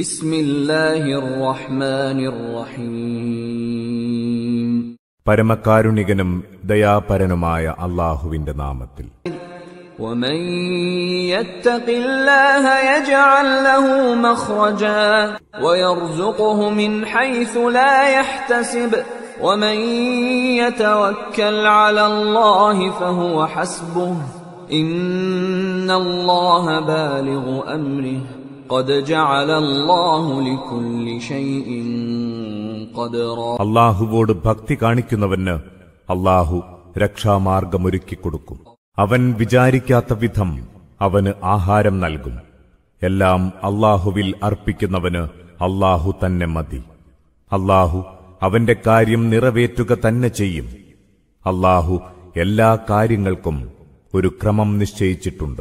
بسم الله الرحمن الرحيم പരമകാരുണികനും ദയാപരനുമായ അള്ളാഹുവിന്റെ നാമത്തിൽ ومن يتق الله يجعل له مخرجا ويرزقه من حيث لا يحتسب ومن يتوكل على الله فهو حسبه ان الله بالغ امره അള്ളാഹുവോട് ഭക്തി കാണിക്കുന്നവന് അള്ളാഹു രക്ഷാമാർഗമൊരുക്കിക്കൊടുക്കും അവൻ വിചാരിക്കാത്ത വിധം അവന് ആഹാരം നൽകും എല്ലാം അള്ളാഹുവിൽ അർപ്പിക്കുന്നവന് അള്ളാഹു തന്നെ മതി അള്ളാഹു അവന്റെ കാര്യം നിറവേറ്റുക തന്നെ ചെയ്യും അള്ളാഹു എല്ലാ കാര്യങ്ങൾക്കും ഒരു ക്രമം നിശ്ചയിച്ചിട്ടുണ്ട്